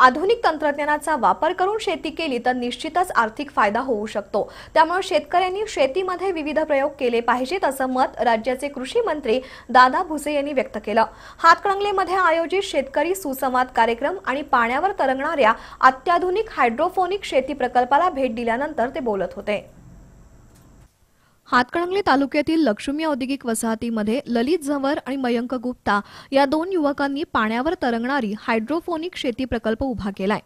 आधुनिक तंत्रज्ञानाचा वापर करून शेती केली तर निश्चितच आर्थिक फायदा होऊ शकतो त्यामुळे शेतकऱ्यांनी शेतीमध्ये विविध प्रयोग केले पाहिजेत असं मत राज्याचे कृषी मंत्री दादा भुसे यांनी व्यक्त केलं हातकणंगलेमध्ये आयोजित शेतकरी सुसंवाद कार्यक्रम आणि पाण्यावर तरंगणाऱ्या अत्याधुनिक हायड्रोफोनिक शेती प्रकल्पाला भेट दिल्यानंतर ते बोलत होते हातकणंगले तालुक्यातील लक्ष्मी औद्योगिक वसाहतीमध्ये ललित झंवर आणि मयंक गुप्ता या दोन युवकांनी पाण्यावर तरंगणारी हायड्रोफोनिक शेती प्रकल्प उभा केलाय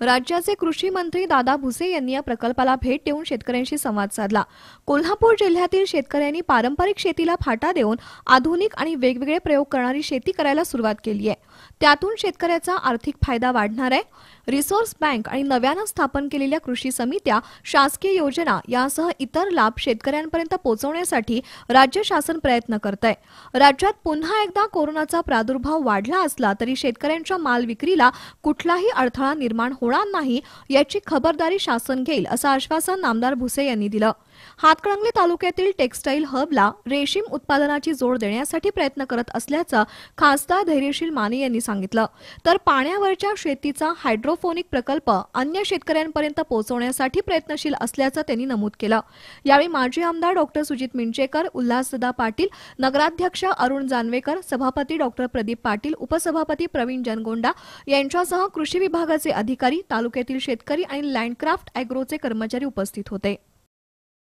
राज्याचे कृषी मंत्री दादा भुसे यांनी या प्रकल्पाला भेट देऊन शेतकऱ्यांशी संवाद साधला कोल्हापूर जिल्ह्यातील शेतकऱ्यांनी पारंपरिक शेतीला फाटा देऊन आधुनिक आणि वेगवेगळे प्रयोग करणारी शेती करायला सुरुवात केली आहे त्यातून शेतकऱ्याचा आर्थिक फायदा वाढणार आहे रिसोर्स बँक आणि नव्यानं स्थापन केलेल्या कृषी समित्या शासकीय योजना यासह इतर लाभ शेतकऱ्यांपर्यंत पोहोचवण्यासाठी राज्य शासन प्रयत्न करत आहे राज्यात पुन्हा एकदा कोरोनाचा प्रादुर्भाव वाढला असला तरी शेतकऱ्यांच्या माल विक्रीला कुठलाही अडथळा निर्माण होणार नाही याची खबरदारी शासन घेईल असं आश्वासन आमदार भुसे यांनी दिलं हातकणंगले तालुक्यातील टेक्स्टाईल हबला रेशीम उत्पादनाची जोड देण्यासाठी प्रयत्न करत असल्याचं खासदार धैर्यशील माने यांनी सांगितलं तर पाण्यावरच्या शेतीचा हायड्रोफोनिक प्रकल्प अन्य शेतकऱ्यांपर्यंत पोहोचवण्यासाठी प्रयत्नशील असल्याचं त्यांनी नमूद केलं यावेळी माजी आमदार डॉक्टर सुजित मिंचेकर उल्हासदा पाटील नगराध्यक्ष अरुण जानवेकर सभापती डॉक्टर प्रदीप पाटील उपसभापती प्रवीण जनगोंडा यांच्यासह कृषी विभागाचे अधिकारी तालुक्यातील शेतकरी आणि लँडक्राफ्ट अॅग्रोचे कर्मचारी उपस्थित होते